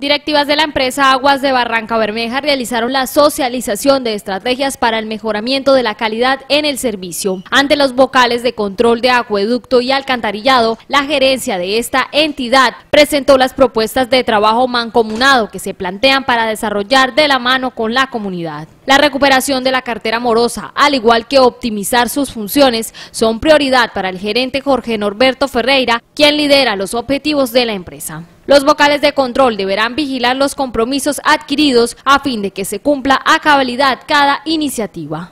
Directivas de la empresa Aguas de Barranca Bermeja realizaron la socialización de estrategias para el mejoramiento de la calidad en el servicio. Ante los vocales de control de acueducto y alcantarillado, la gerencia de esta entidad presentó las propuestas de trabajo mancomunado que se plantean para desarrollar de la mano con la comunidad. La recuperación de la cartera morosa, al igual que optimizar sus funciones, son prioridad para el gerente Jorge Norberto Ferreira, quien lidera los objetivos de la empresa. Los vocales de control deberán vigilar los compromisos adquiridos a fin de que se cumpla a cabalidad cada iniciativa.